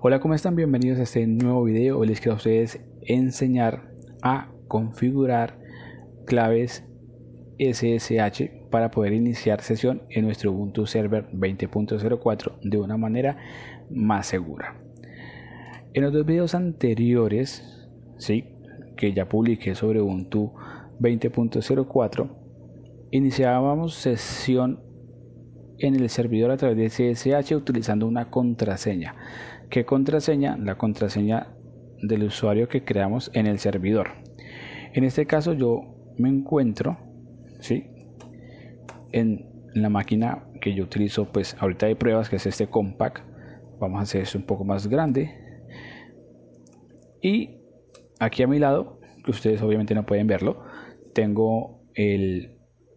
Hola, ¿cómo están? Bienvenidos a este nuevo video. Hoy les quiero a ustedes enseñar a configurar claves SSH para poder iniciar sesión en nuestro Ubuntu Server 20.04 de una manera más segura. En los dos videos anteriores, sí, que ya publiqué sobre Ubuntu 20.04, iniciábamos sesión en el servidor a través de SSH utilizando una contraseña. ¿Qué contraseña? La contraseña del usuario que creamos en el servidor. En este caso yo me encuentro, ¿sí? En la máquina que yo utilizo, pues ahorita hay pruebas, que es este compact. Vamos a hacer esto un poco más grande. Y aquí a mi lado, que ustedes obviamente no pueden verlo, tengo el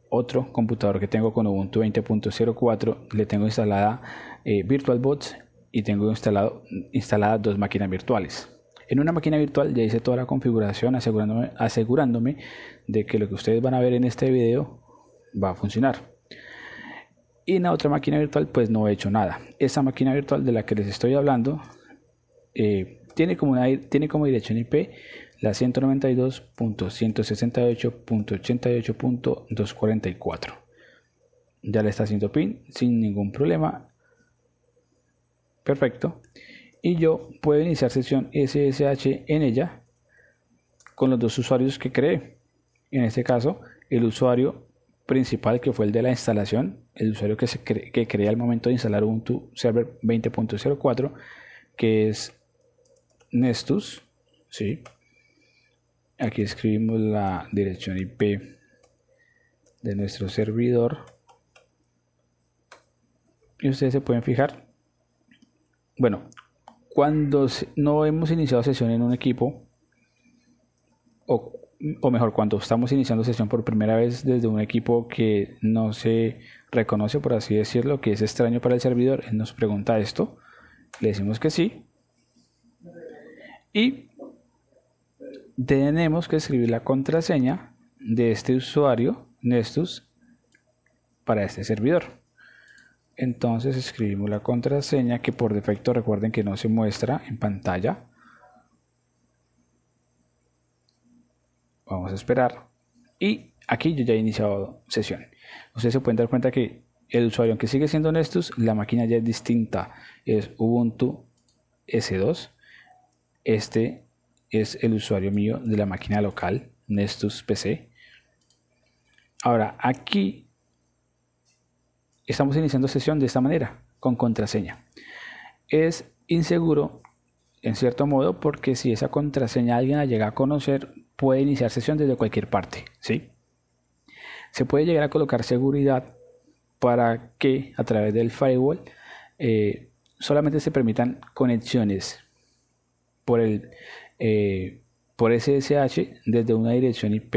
otro computador que tengo con Ubuntu 20.04. Le tengo instalada eh, VirtualBots y tengo instalado, instaladas dos máquinas virtuales. En una máquina virtual ya hice toda la configuración asegurándome, asegurándome de que lo que ustedes van a ver en este video va a funcionar. Y en la otra máquina virtual pues no he hecho nada. Esa máquina virtual de la que les estoy hablando eh, tiene, como tiene como dirección IP la 192.168.88.244. Ya le está haciendo pin sin ningún problema Perfecto. Y yo puedo iniciar sesión SSH en ella con los dos usuarios que creé. En este caso, el usuario principal que fue el de la instalación, el usuario que, se que creé al momento de instalar Ubuntu Server 20.04, que es Nestus. ¿sí? Aquí escribimos la dirección IP de nuestro servidor. Y ustedes se pueden fijar bueno, cuando no hemos iniciado sesión en un equipo, o, mejor, cuando estamos iniciando sesión por primera vez desde un equipo que no se reconoce, por así decirlo, que es extraño para el servidor, nos pregunta esto, le decimos que sí, y tenemos que escribir la contraseña de este usuario, Nestus, para este servidor. Entonces escribimos la contraseña que por defecto recuerden que no se muestra en pantalla. Vamos a esperar. Y aquí yo ya he iniciado sesión. Ustedes se pueden dar cuenta que el usuario, aunque sigue siendo Nestus, la máquina ya es distinta. Es Ubuntu S2. Este es el usuario mío de la máquina local, Nestus PC. Ahora, aquí estamos iniciando sesión de esta manera, con contraseña. Es inseguro, en cierto modo, porque si esa contraseña alguien la llega a conocer, puede iniciar sesión desde cualquier parte, ¿sí? Se puede llegar a colocar seguridad para que a través del firewall eh, solamente se permitan conexiones por el eh, por SSH desde una dirección IP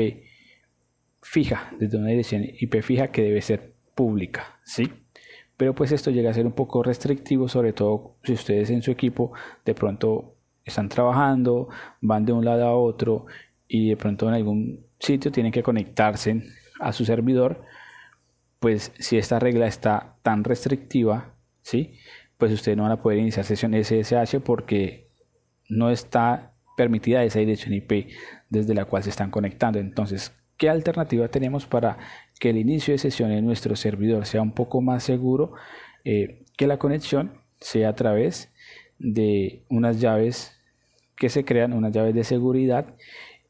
fija, desde una dirección IP fija que debe ser pública, ¿sí? Pero pues esto llega a ser un poco restrictivo, sobre todo si ustedes en su equipo de pronto están trabajando, van de un lado a otro y de pronto en algún sitio tienen que conectarse a su servidor, pues si esta regla está tan restrictiva, ¿sí? Pues ustedes no van a poder iniciar sesión SSH porque no está permitida esa dirección IP desde la cual se están conectando. Entonces, ¿qué alternativa tenemos para que el inicio de sesión en nuestro servidor sea un poco más seguro eh, que la conexión sea a través de unas llaves que se crean, unas llaves de seguridad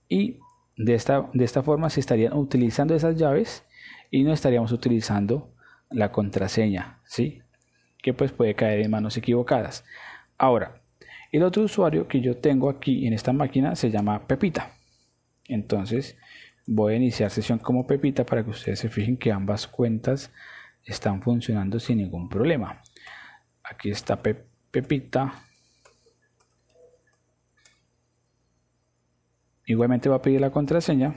y de esta, de esta forma se estarían utilizando esas llaves y no estaríamos utilizando la contraseña, ¿sí? Que pues puede caer en manos equivocadas. Ahora, el otro usuario que yo tengo aquí en esta máquina se llama Pepita. Entonces, voy a iniciar sesión como Pepita para que ustedes se fijen que ambas cuentas están funcionando sin ningún problema. Aquí está Pepita. Igualmente va a pedir la contraseña.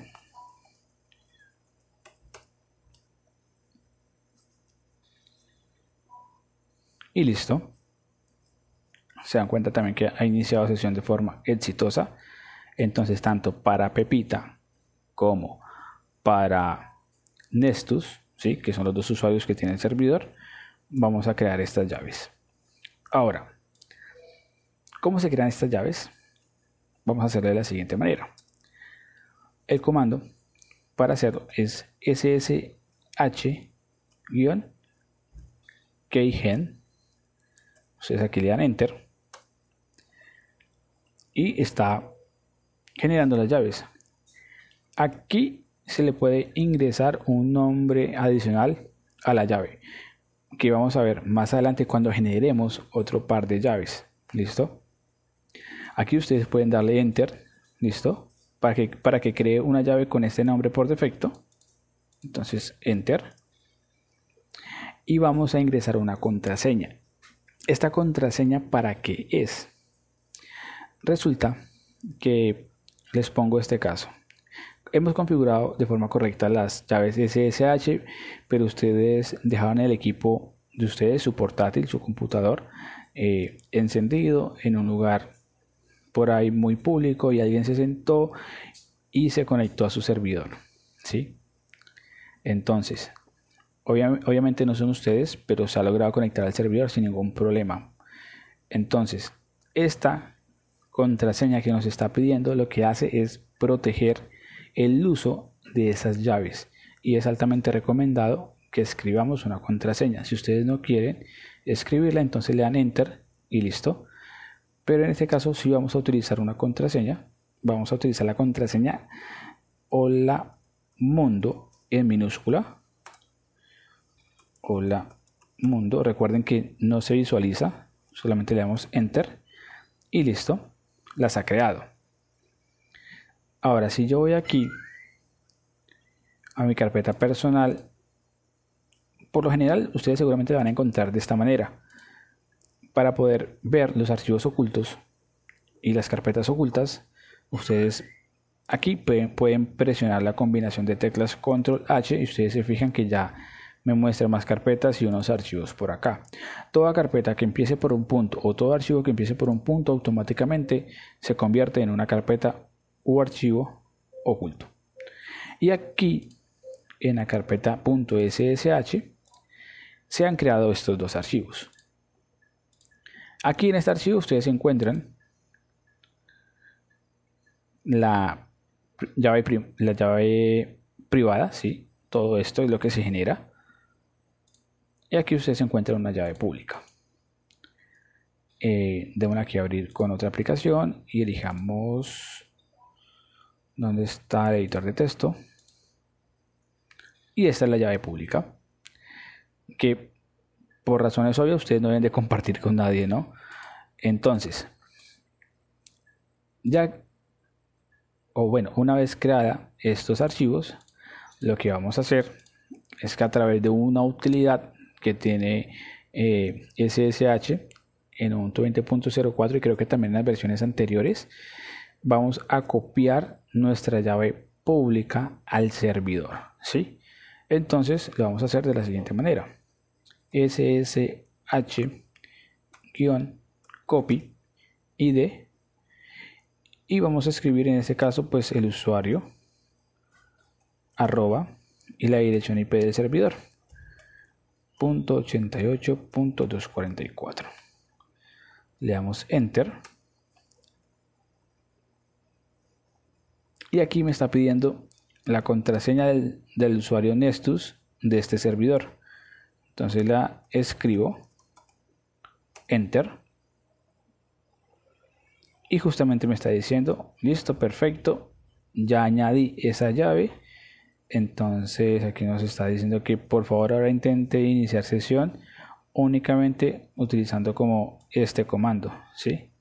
Y listo. Se dan cuenta también que ha iniciado sesión de forma exitosa. Entonces, tanto para Pepita como para Nestus, ¿sí? que son los dos usuarios que tiene el servidor, vamos a crear estas llaves. Ahora, ¿cómo se crean estas llaves? Vamos a hacerlo de la siguiente manera. El comando para hacerlo es ssh-keygen. E Ustedes aquí le dan enter. Y está generando las llaves. Aquí se le puede ingresar un nombre adicional a la llave que vamos a ver más adelante cuando generemos otro par de llaves. ¿Listo? Aquí ustedes pueden darle enter. ¿Listo? Para que, para que cree una llave con este nombre por defecto. Entonces enter. Y vamos a ingresar una contraseña. ¿Esta contraseña para qué es? Resulta que les pongo este caso hemos configurado de forma correcta las llaves SSH, pero ustedes dejaban el equipo de ustedes, su portátil, su computador, eh, encendido en un lugar por ahí muy público y alguien se sentó y se conectó a su servidor. ¿sí? Entonces, obviamente no son ustedes, pero se ha logrado conectar al servidor sin ningún problema. Entonces, esta contraseña que nos está pidiendo lo que hace es proteger el uso de esas llaves y es altamente recomendado que escribamos una contraseña. Si ustedes no quieren escribirla, entonces le dan enter y listo. Pero en este caso si vamos a utilizar una contraseña. Vamos a utilizar la contraseña hola mundo en minúscula. Hola mundo. Recuerden que no se visualiza, solamente le damos enter y listo. Las ha creado. Ahora, si yo voy aquí a mi carpeta personal, por lo general ustedes seguramente van a encontrar de esta manera. Para poder ver los archivos ocultos y las carpetas ocultas, ustedes aquí pueden, presionar la combinación de teclas Control H y ustedes se fijan que ya me muestra más carpetas y unos archivos por acá. Toda carpeta que empiece por un punto o todo archivo que empiece por un punto automáticamente se convierte en una carpeta u archivo oculto. Y aquí en la carpeta .ssh se han creado estos dos archivos. Aquí en este archivo ustedes encuentran la llave, privada, ¿sí? todo esto es lo que se genera. Y aquí ustedes encuentran una llave pública. Eh, aquí abrir con otra aplicación y elijamos donde está el editor de texto. Y esta es la llave pública, que por razones obvias ustedes no deben de compartir con nadie, ¿no? Entonces, ya, o bueno, una vez creada estos archivos, lo que vamos a hacer es que a través de una utilidad que tiene SSH eh, en Ubuntu 20.04 y creo que también en las versiones anteriores, vamos a copiar nuestra llave pública al servidor. ¿sí? Entonces lo vamos a hacer de la siguiente manera. ssh-copy id y vamos a escribir en este caso pues el usuario arroba y la dirección IP del servidor punto .88.244 le damos enter Y aquí me está pidiendo la contraseña del, usuario Nestus de este servidor. Entonces la escribo, enter. Y justamente me está diciendo, listo, perfecto, ya añadí esa llave. Entonces aquí nos está diciendo que por favor ahora intente iniciar sesión únicamente utilizando como este comando, ¿sí?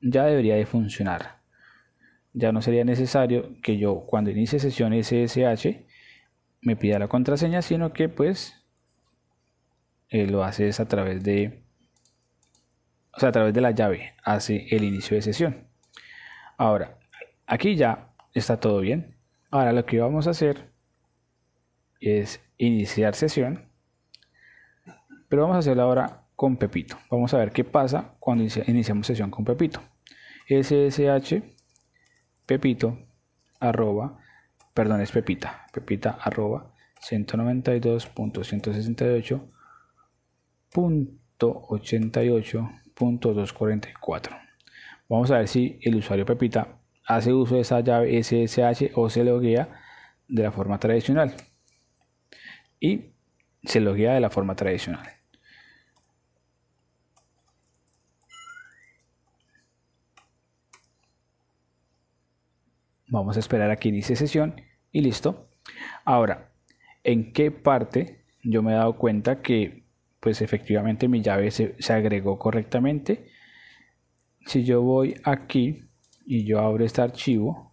Ya debería de funcionar ya no sería necesario que yo cuando inicie sesión SSH me pida la contraseña, sino que pues eh, lo hace a través de o sea, a través de la llave hace el inicio de sesión. Ahora, aquí ya está todo bien. Ahora lo que vamos a hacer es iniciar sesión, pero vamos a hacerlo ahora con Pepito. Vamos a ver qué pasa cuando iniciamos sesión con Pepito. SSH pepito arroba, perdón, es pepita, pepita arroba 192.168.88.244. Vamos a ver si el usuario pepita hace uso de esa llave SSH o se loguea de la forma tradicional. Y se guía de la forma tradicional. Vamos a esperar a que inicie sesión y listo. Ahora, ¿en qué parte yo me he dado cuenta que pues efectivamente mi llave se, agregó correctamente? Si yo voy aquí y yo abro este archivo,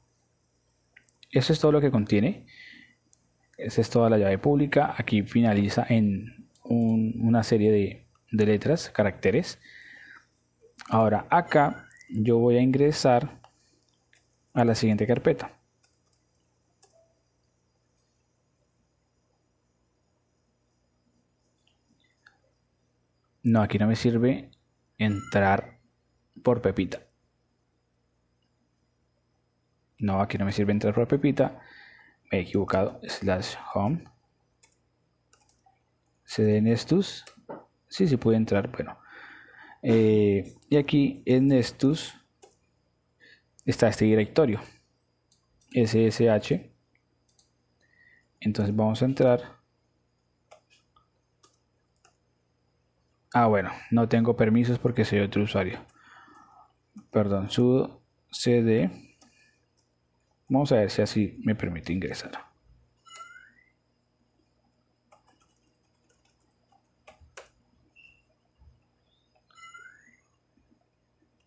eso es todo lo que contiene. Esa es toda la llave pública. Aquí finaliza en una serie de, de letras, caracteres. Ahora acá yo voy a ingresar a la siguiente carpeta. No, aquí no me sirve entrar por Pepita. No, aquí no me sirve entrar por Pepita. Me he equivocado. Slash home. CDN estos Sí, sí puede entrar. Bueno. Eh, y aquí en estus está este directorio ssh entonces vamos a entrar ah bueno no tengo permisos porque soy otro usuario perdón sudo cd vamos a ver si así me permite ingresar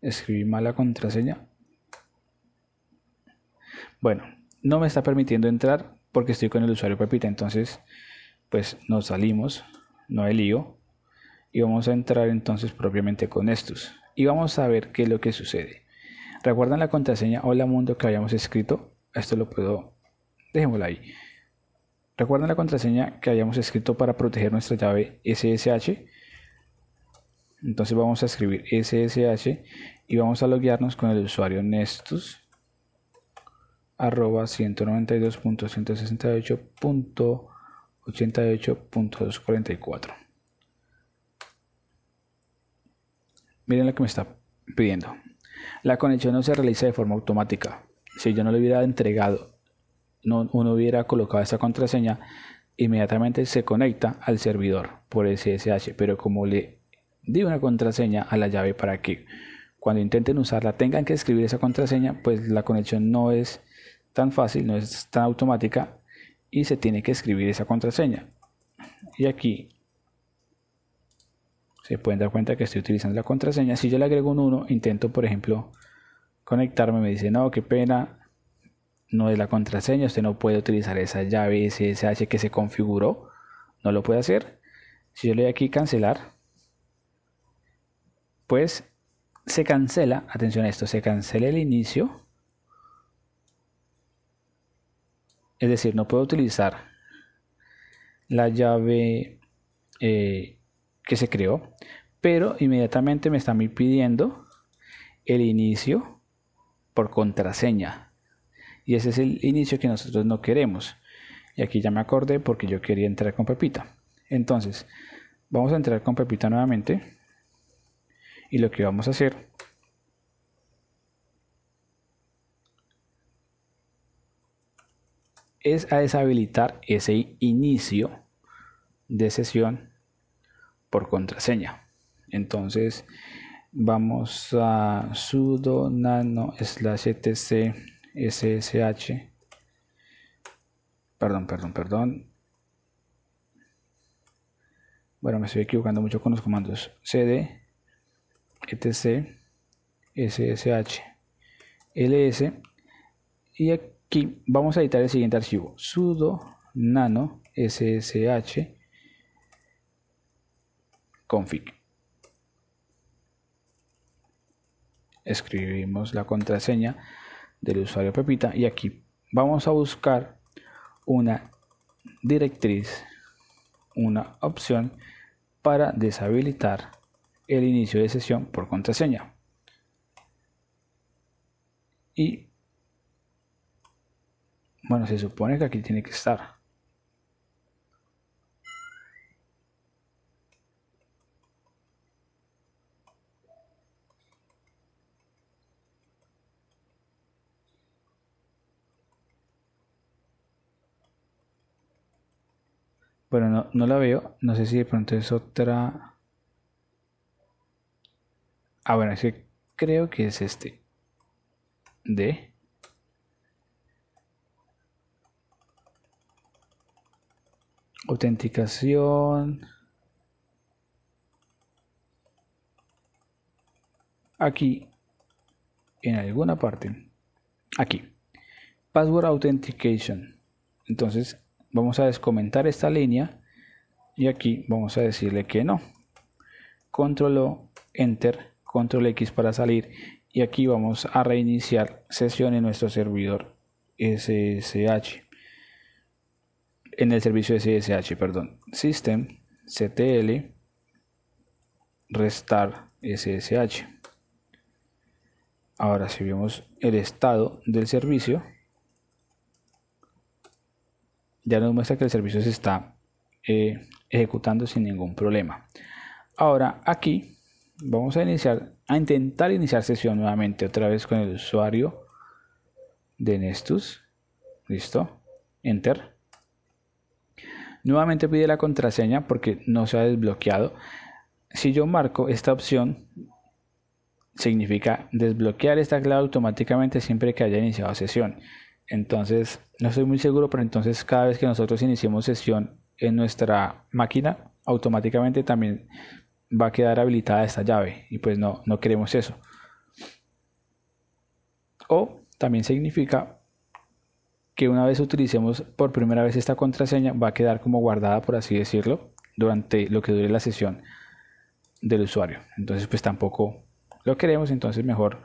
escribí mala contraseña bueno, no me está permitiendo entrar porque estoy con el usuario Pepita. Entonces, pues nos salimos, no hay lío. Y vamos a entrar entonces propiamente con estos. Y vamos a ver qué es lo que sucede. ¿Recuerdan la contraseña Hola Mundo que habíamos escrito? Esto lo puedo... Dejémoslo ahí. ¿Recuerdan la contraseña que habíamos escrito para proteger nuestra llave SSH? Entonces vamos a escribir SSH y vamos a loguearnos con el usuario Nestus arroba 192.168.88.244. Miren lo que me está pidiendo. La conexión no se realiza de forma automática. Si yo no le hubiera entregado, no, uno hubiera colocado esa contraseña, inmediatamente se conecta al servidor por SSH. Pero como le di una contraseña a la llave para que cuando intenten usarla tengan que escribir esa contraseña, pues la conexión no es tan fácil, no es tan automática y se tiene que escribir esa contraseña. Y aquí se pueden dar cuenta que estoy utilizando la contraseña. Si yo le agrego un 1, intento, por ejemplo, conectarme, me dice, no, qué pena, no es la contraseña, usted no puede utilizar esa llave SSH que se configuró, no lo puede hacer. Si yo le doy aquí cancelar, pues se cancela, atención a esto, se cancela el inicio es decir, no puedo utilizar la llave eh, que se creó, pero inmediatamente me está pidiendo el inicio por contraseña. Y ese es el inicio que nosotros no queremos. Y aquí ya me acordé porque yo quería entrar con Pepita. Entonces, vamos a entrar con Pepita nuevamente. Y lo que vamos a hacer es a deshabilitar ese inicio de sesión por contraseña. Entonces vamos a sudo nano slash etc ssh perdón perdón perdón bueno me estoy equivocando mucho con los comandos cd etc ssh ls y aquí Aquí vamos a editar el siguiente archivo, sudo nano ssh config. Escribimos la contraseña del usuario Pepita y aquí vamos a buscar una directriz, una opción para deshabilitar el inicio de sesión por contraseña. Y bueno, se supone que aquí tiene que estar. Bueno, no, no, la veo. No sé si de pronto es otra. Ah, bueno, es creo que es este. D. autenticación. Aquí, en alguna parte, aquí, password authentication. Entonces, vamos a descomentar esta línea y aquí vamos a decirle que no. Control O, Enter, Control X para salir y aquí vamos a reiniciar sesión en nuestro servidor SSH en el servicio SSH, perdón, system ctl restar ssh. Ahora si vemos el estado del servicio, ya nos muestra que el servicio se está eh, ejecutando sin ningún problema. Ahora aquí vamos a iniciar, a intentar iniciar sesión nuevamente otra vez con el usuario de Nestus. Listo, enter. Nuevamente pide la contraseña porque no se ha desbloqueado. Si yo marco esta opción, significa desbloquear esta clave automáticamente siempre que haya iniciado sesión. Entonces, no estoy muy seguro, pero entonces cada vez que nosotros iniciemos sesión en nuestra máquina, automáticamente también va a quedar habilitada esta llave y pues no, no queremos eso. O también significa que una vez utilicemos por primera vez esta contraseña va a quedar como guardada, por así decirlo, durante lo que dure la sesión del usuario. Entonces, pues tampoco lo queremos, entonces mejor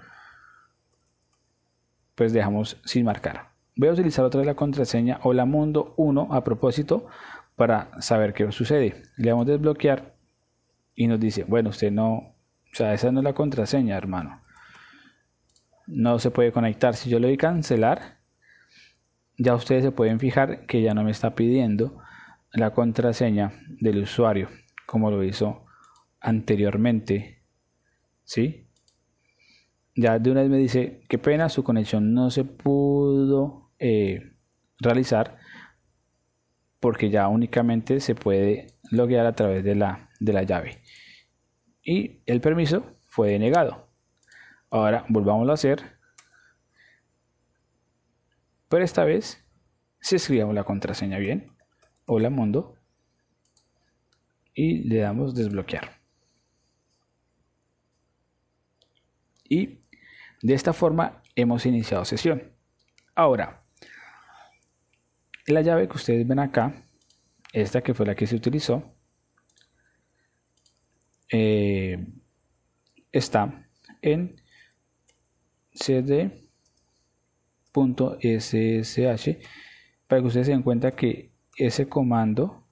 pues dejamos sin marcar. Voy a utilizar otra de la contraseña hola mundo 1 a propósito para saber qué sucede. Le damos desbloquear y nos dice, bueno, usted no, o sea, esa no es la contraseña, hermano. No se puede conectar. Si yo le doy cancelar, ya ustedes se pueden fijar que ya no me está pidiendo la contraseña del usuario como lo hizo anteriormente ¿sí? ya de una vez me dice qué pena su conexión no se pudo eh, realizar porque ya únicamente se puede loguear a través de la, de la llave y el permiso fue denegado ahora volvamos a hacer pero esta vez, si escribamos la contraseña bien, hola mundo, y le damos desbloquear. Y de esta forma hemos iniciado sesión. Ahora, la llave que ustedes ven acá, esta que fue la que se utilizó, eh, está en CD .ssh para que ustedes se den cuenta que ese comando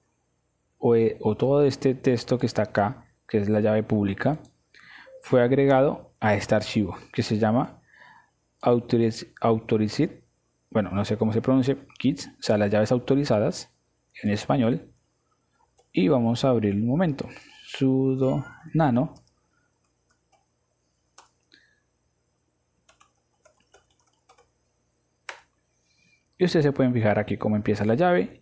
eh, o, todo este texto que está acá, que es la llave pública, fue agregado a este archivo que se llama autorized bueno, no sé cómo se pronuncia, kits, o sea, las llaves autorizadas en español. Y vamos a abrir un momento. sudo nano Y ustedes se pueden fijar aquí cómo empieza la llave.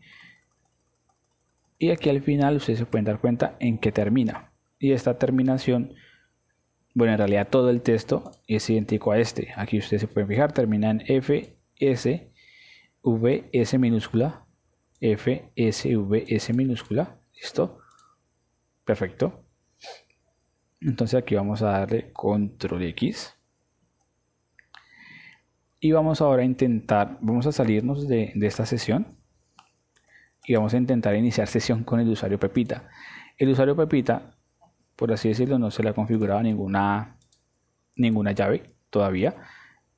Y aquí al final ustedes se pueden dar cuenta en qué termina. Y esta terminación, bueno, en realidad todo el texto es idéntico a este. Aquí ustedes se pueden fijar, termina en F, S, V, S minúscula. F, S, V, S minúscula. ¿Listo? Perfecto. Entonces aquí vamos a darle control X. Y vamos ahora a intentar, vamos a salirnos de, esta sesión y vamos a intentar iniciar sesión con el usuario Pepita. El usuario Pepita, por así decirlo, no se le ha configurado ninguna, ninguna llave todavía.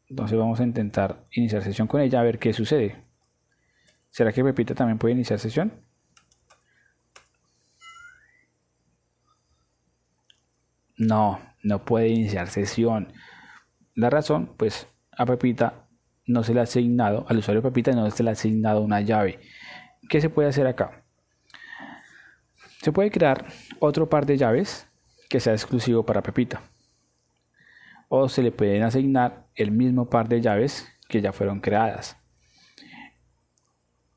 Entonces vamos a intentar iniciar sesión con ella a ver qué sucede. ¿Será que Pepita también puede iniciar sesión? No, no puede iniciar sesión. La razón, pues a Pepita no se le ha asignado, al usuario Pepita no se le ha asignado una llave. ¿Qué se puede hacer acá? Se puede crear otro par de llaves que sea exclusivo para Pepita. O se le pueden asignar el mismo par de llaves que ya fueron creadas.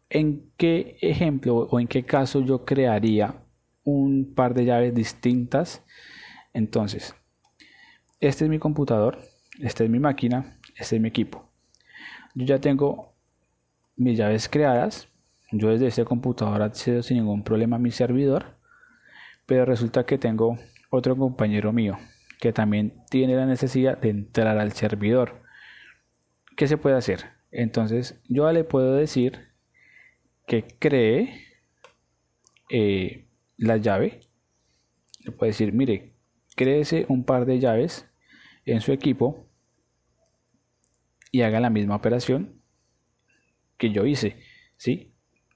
¿En qué ejemplo o en qué caso yo crearía un par de llaves distintas? Entonces, este es mi computador, esta es mi máquina, este es mi equipo. Yo ya tengo mis llaves creadas. Yo desde este computador accedo sin ningún problema a mi servidor. Pero resulta que tengo otro compañero mío que también tiene la necesidad de entrar al servidor. ¿Qué se puede hacer? Entonces yo le puedo decir que cree eh, la llave. Le puedo decir, mire, créese un par de llaves en su equipo y haga la misma operación que yo hice, ¿sí?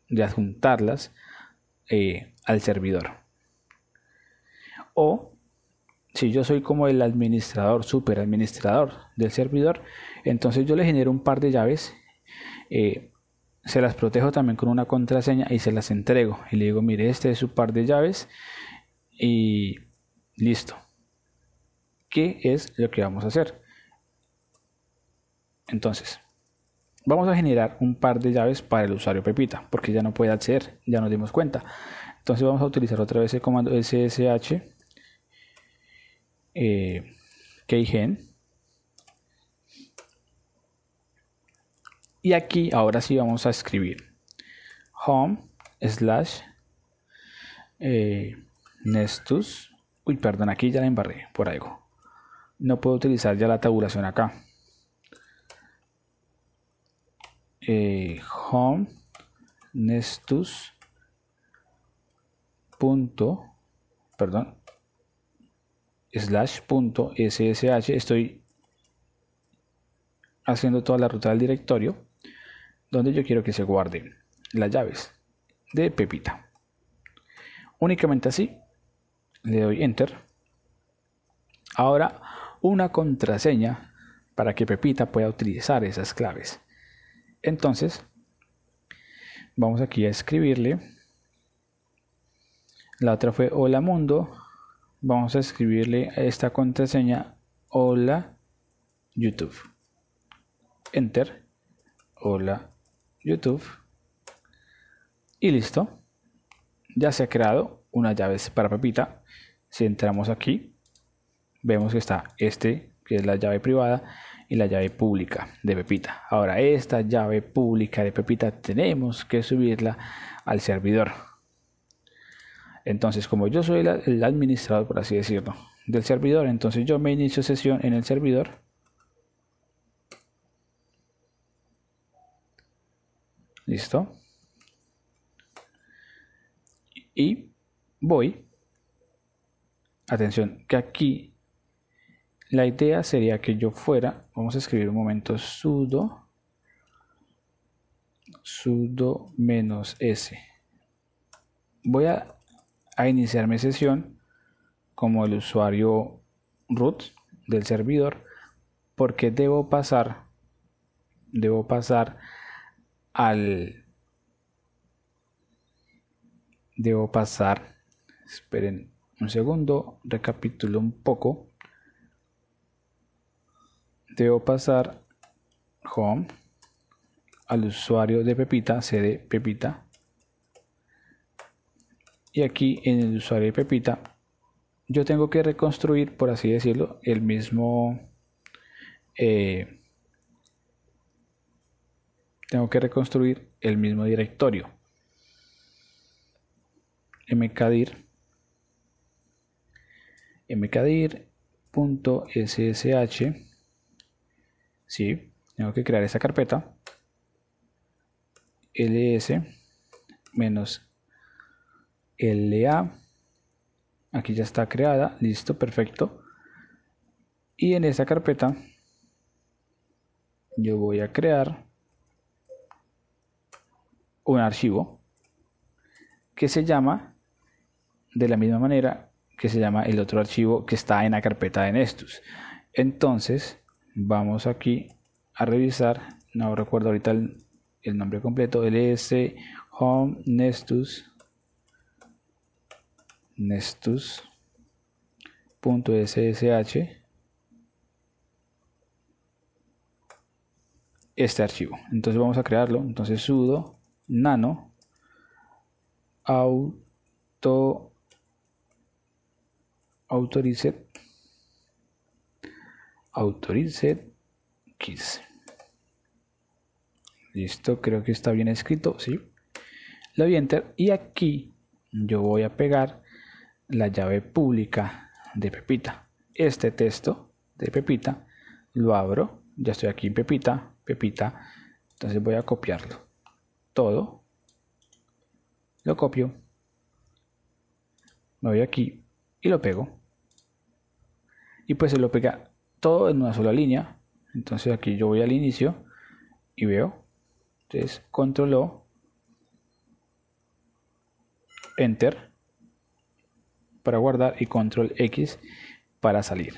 De adjuntarlas eh, al servidor. O si yo soy como el administrador, super administrador del servidor, entonces yo le genero un par de llaves, eh, se las protejo también con una contraseña y se las entrego. Y le digo, mire, este es su par de llaves y listo. ¿Qué es lo que vamos a hacer? Entonces, vamos a generar un par de llaves para el usuario Pepita, porque ya no puede acceder, ya nos dimos cuenta. Entonces vamos a utilizar otra vez el comando ssh eh, keygen. Y aquí ahora sí vamos a escribir home slash eh, nestus. Uy, perdón, aquí ya la embarré por algo. No puedo utilizar ya la tabulación acá. Eh, home nestus punto perdón slash punto ssh estoy haciendo toda la ruta del directorio donde yo quiero que se guarden las llaves de pepita únicamente así le doy enter ahora una contraseña para que pepita pueda utilizar esas claves entonces, vamos aquí a escribirle. La otra fue hola mundo. Vamos a escribirle a esta contraseña hola YouTube. Enter. Hola YouTube. Y listo. Ya se ha creado una llave para Pepita. Si entramos aquí, vemos que está este, que es la llave privada y la llave pública de Pepita. Ahora, esta llave pública de Pepita tenemos que subirla al servidor. Entonces, como yo soy el administrador, por así decirlo, del servidor, entonces yo me inicio sesión en el servidor. Listo. Y voy. Atención, que aquí la idea sería que yo fuera, vamos a escribir un momento sudo, sudo menos s. Voy a, iniciar mi sesión como el usuario root del servidor porque debo pasar, debo pasar al, debo pasar, esperen un segundo, recapitulo un poco debo pasar home al usuario de Pepita, cd Pepita. Y aquí en el usuario de Pepita, yo tengo que reconstruir, por así decirlo, el mismo... Eh, tengo que reconstruir el mismo directorio. mkdir mkdir.ssh ¿sí? Tengo que crear esa carpeta. ls menos la. Aquí ya está creada. Listo, perfecto. Y en esa carpeta yo voy a crear un archivo que se llama de la misma manera que se llama el otro archivo que está en la carpeta de Nestus. Entonces, vamos aquí a revisar, no recuerdo ahorita el, nombre completo, ls home nestus nestus este archivo entonces vamos a crearlo entonces sudo nano auto Autorize Keys. Listo, creo que está bien escrito, ¿sí? Le doy Enter y aquí yo voy a pegar la llave pública de Pepita. Este texto de Pepita lo abro, ya estoy aquí en Pepita, Pepita, entonces voy a copiarlo. Todo, lo copio, me voy aquí y lo pego. Y pues se lo pega todo en una sola línea. Entonces aquí yo voy al inicio y veo. Entonces control O. Enter para guardar y control X para salir.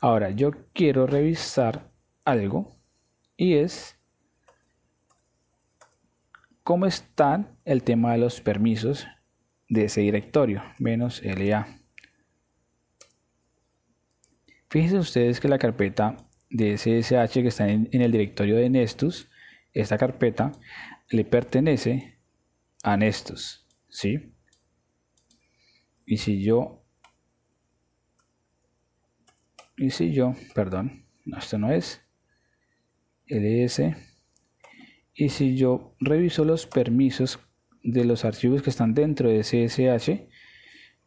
Ahora yo quiero revisar algo y es cómo están el tema de los permisos de ese directorio menos LA. Fíjense ustedes que la carpeta de SSH que está en, el directorio de Nestus, esta carpeta le pertenece a Nestus, ¿sí? Y si yo y si yo, perdón, esto no es ls y si yo reviso los permisos de los archivos que están dentro de SSH,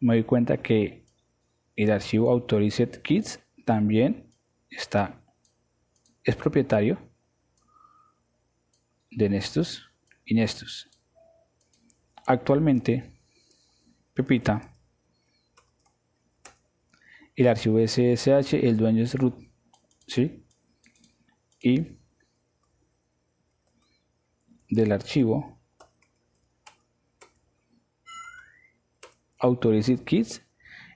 me doy cuenta que el archivo Authorized kits también está, es propietario de Nestus y Nestus. Actualmente, Pepita, el archivo SSH, el dueño es root, ¿sí? Y del archivo Authorized Kids,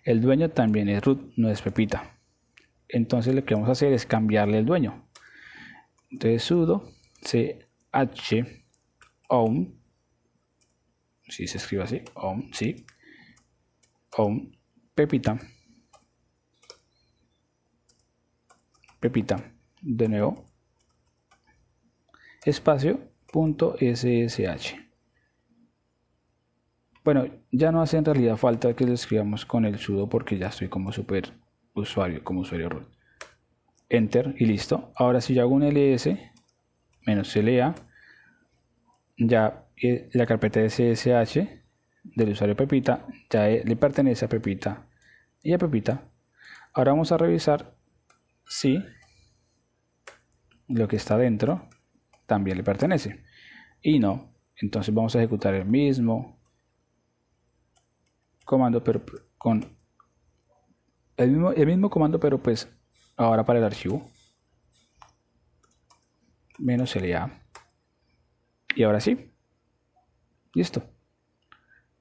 el dueño también es root, no es Pepita. Entonces lo que vamos a hacer es cambiarle el dueño. Entonces sudo ch own, si se escribe así, own, sí, own, pepita, pepita, de nuevo, espacio, punto ssh. Bueno, ya no hace en realidad falta que lo escribamos con el sudo porque ya estoy como súper usuario, como usuario root. Enter y listo. Ahora si yo hago un ls menos la, ya eh, la carpeta de ssh del usuario Pepita ya eh, le pertenece a Pepita y a Pepita. Ahora vamos a revisar si lo que está dentro también le pertenece. Y no. Entonces vamos a ejecutar el mismo comando pero con el mismo, comando, pero pues ahora para el archivo. Menos LA. Y ahora sí. Listo.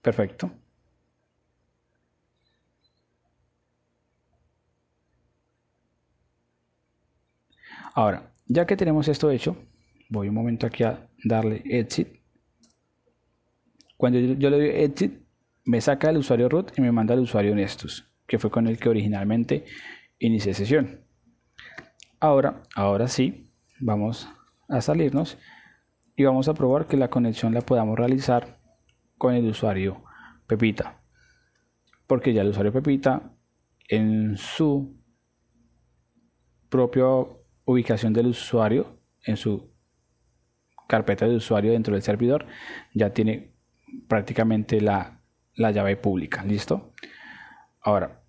Perfecto. Ahora, ya que tenemos esto hecho, voy un momento aquí a darle exit. Cuando yo, le doy exit, me saca el usuario root y me manda al usuario Nestus que fue con el que originalmente inicié sesión. Ahora, ahora sí, vamos a salirnos y vamos a probar que la conexión la podamos realizar con el usuario Pepita. Porque ya el usuario Pepita en su propia ubicación del usuario, en su carpeta de usuario dentro del servidor, ya tiene prácticamente la, la llave pública. ¿Listo? Ahora,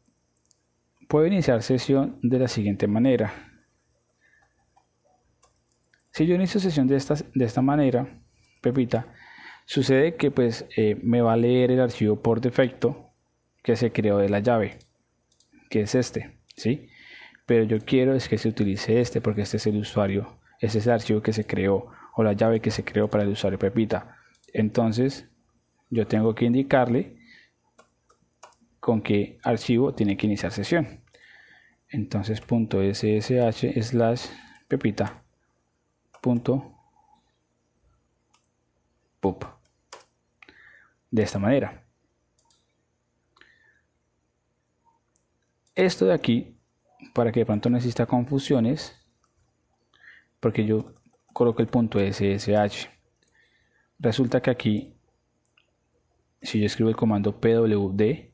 puedo iniciar sesión de la siguiente manera. Si yo inicio sesión de esta, de esta manera, Pepita, sucede que pues eh, me va a leer el archivo por defecto que se creó de la llave, que es este, ¿sí? Pero yo quiero es que se utilice este porque este es el usuario, este es el archivo que se creó o la llave que se creó para el usuario Pepita. Entonces, yo tengo que indicarle con qué archivo tiene que iniciar sesión. Entonces .ssh slash pepita De esta manera. Esto de aquí, para que de pronto no exista confusiones, porque yo coloco el punto SSH. Resulta que aquí, si yo escribo el comando pwd,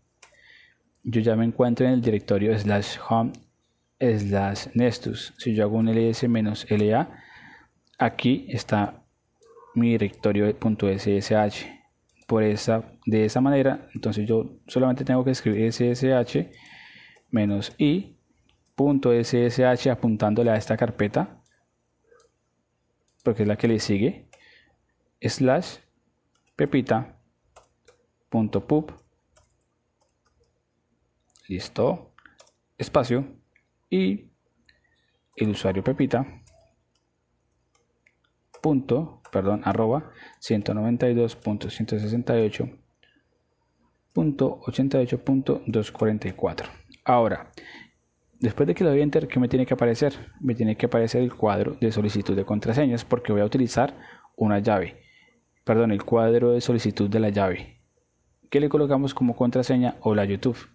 yo ya me encuentro en el directorio slash home slash nestus. Si yo hago un ls-la, aquí está mi directorio .ssh. Por esa, de esa manera, entonces yo solamente tengo que escribir ssh menos i punto .ssh apuntándole a esta carpeta, porque es la que le sigue, slash pepita pub listo, espacio y el usuario pepita punto, perdón, arroba 192.168.88.244. Ahora, después de que le doy enter, ¿qué me tiene que aparecer? Me tiene que aparecer el cuadro de solicitud de contraseñas porque voy a utilizar una llave. Perdón, el cuadro de solicitud de la llave. que le colocamos como contraseña? Hola YouTube.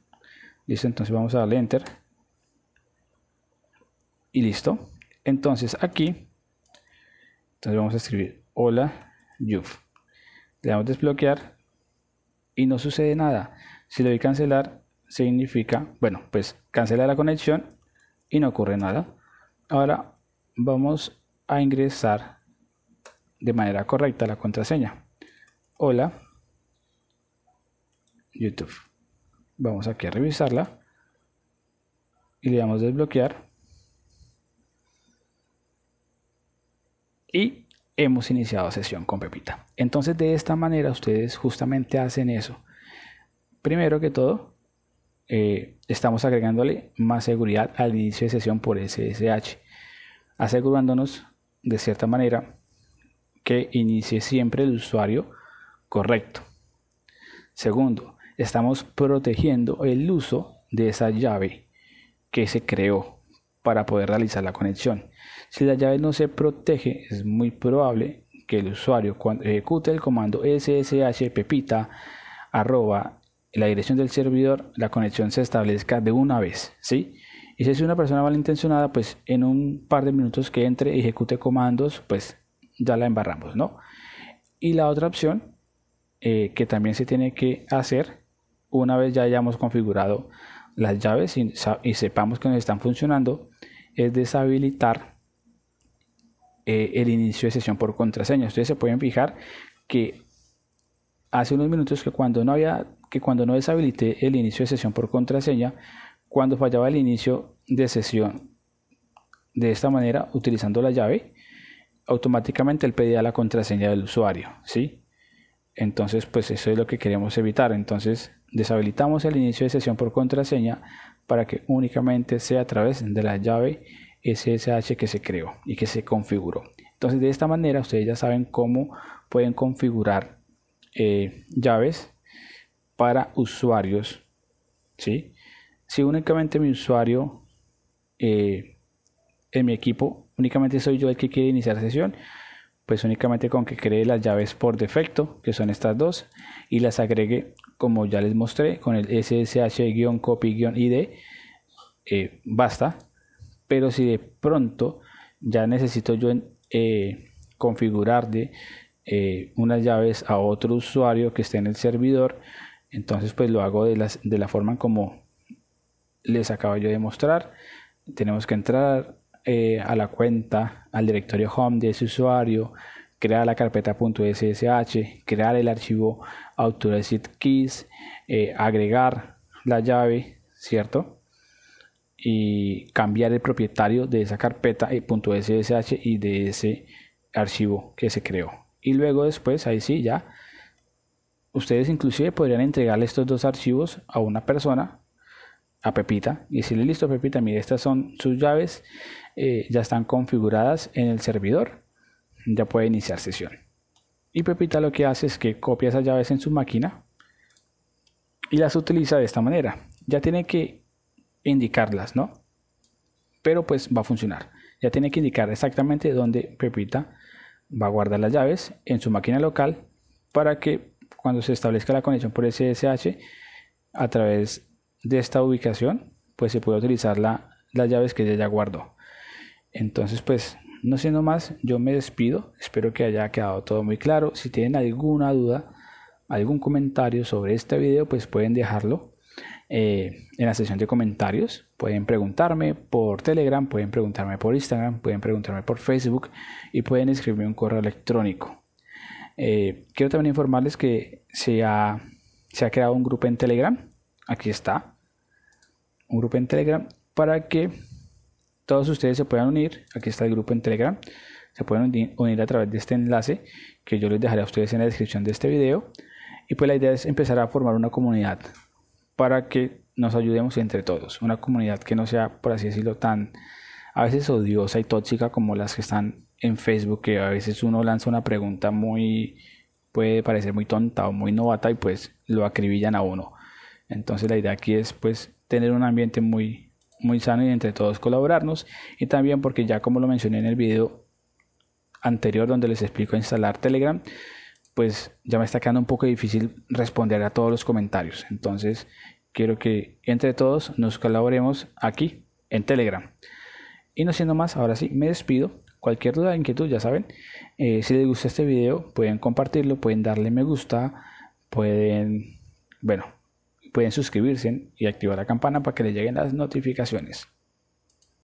Listo, entonces vamos a darle enter. Y listo. Entonces aquí, entonces vamos a escribir hola youtube Le damos desbloquear y no sucede nada. Si le doy cancelar, significa, bueno, pues cancela la conexión y no ocurre nada. Ahora vamos a ingresar de manera correcta la contraseña. Hola, YouTube vamos aquí a revisarla y le damos desbloquear y hemos iniciado sesión con Pepita. Entonces de esta manera ustedes justamente hacen eso. Primero que todo, eh, estamos agregándole más seguridad al inicio de sesión por SSH, asegurándonos de cierta manera que inicie siempre el usuario correcto. Segundo, estamos protegiendo el uso de esa llave que se creó para poder realizar la conexión. Si la llave no se protege, es muy probable que el usuario cuando ejecute el comando ssh pepita arroba la dirección del servidor, la conexión se establezca de una vez, ¿sí? Y si es una persona malintencionada, pues en un par de minutos que entre y ejecute comandos, pues ya la embarramos, ¿no? Y la otra opción eh, que también se tiene que hacer una vez ya hayamos configurado las llaves y, sepamos que nos están funcionando, es deshabilitar eh, el inicio de sesión por contraseña. Ustedes se pueden fijar que hace unos minutos que cuando no había que cuando no deshabilité el inicio de sesión por contraseña, cuando fallaba el inicio de sesión de esta manera utilizando la llave, automáticamente él pedía la contraseña del usuario, ¿sí? Entonces, pues eso es lo que queremos evitar. Entonces, deshabilitamos el inicio de sesión por contraseña para que únicamente sea a través de la llave SSH que se creó y que se configuró. Entonces, de esta manera, ustedes ya saben cómo pueden configurar eh, llaves para usuarios. ¿sí? Si únicamente mi usuario eh, en mi equipo, únicamente soy yo el que quiere iniciar sesión, pues únicamente con que cree las llaves por defecto, que son estas dos, y las agregue, como ya les mostré, con el ssh-copy-id, eh, basta. Pero si de pronto ya necesito yo eh, configurar de eh, unas llaves a otro usuario que esté en el servidor, entonces pues lo hago de, las, de la forma como les acabo yo de mostrar. Tenemos que entrar, eh, a la cuenta, al directorio home de ese usuario, crear la carpeta .ssh, crear el archivo authorized keys, eh, agregar la llave, ¿cierto? Y cambiar el propietario de esa carpeta eh, .ssh y de ese archivo que se creó. Y luego después, ahí sí, ya, ustedes inclusive podrían entregarle estos dos archivos a una persona a Pepita y decirle listo Pepita, mire, estas son sus llaves, eh, ya están configuradas en el servidor, ya puede iniciar sesión. Y Pepita lo que hace es que copia esas llaves en su máquina y las utiliza de esta manera. Ya tiene que indicarlas, ¿no? Pero pues va a funcionar. Ya tiene que indicar exactamente dónde Pepita va a guardar las llaves en su máquina local para que cuando se establezca la conexión por SSH a través de esta ubicación, pues se puede utilizar las llaves que ella ya guardó. Entonces, pues, no siendo más, yo me despido. Espero que haya quedado todo muy claro. Si tienen alguna duda, algún comentario sobre este video, pues pueden dejarlo eh, en la sección de comentarios. Pueden preguntarme por Telegram, pueden preguntarme por Instagram, pueden preguntarme por Facebook y pueden escribirme un correo electrónico. Eh, quiero también informarles que se se ha creado un grupo en Telegram. Aquí está un grupo en Telegram para que todos ustedes se puedan unir. Aquí está el grupo en Telegram. Se pueden unir a través de este enlace que yo les dejaré a ustedes en la descripción de este video. Y pues la idea es empezar a formar una comunidad para que nos ayudemos entre todos. Una comunidad que no sea, por así decirlo, tan a veces odiosa y tóxica como las que están en Facebook, que a veces uno lanza una pregunta muy, puede parecer muy tonta o muy novata y pues lo acribillan a uno. Entonces la idea aquí es pues tener un ambiente muy, muy sano y entre todos colaborarnos. Y también porque ya como lo mencioné en el video anterior donde les explico instalar Telegram, pues ya me está quedando un poco difícil responder a todos los comentarios. Entonces quiero que entre todos nos colaboremos aquí en Telegram. Y no siendo más, ahora sí, me despido. Cualquier duda, inquietud, ya saben. Eh, si les gusta este video, pueden compartirlo, pueden darle me gusta, pueden... Bueno, pueden suscribirse y activar la campana para que les lleguen las notificaciones.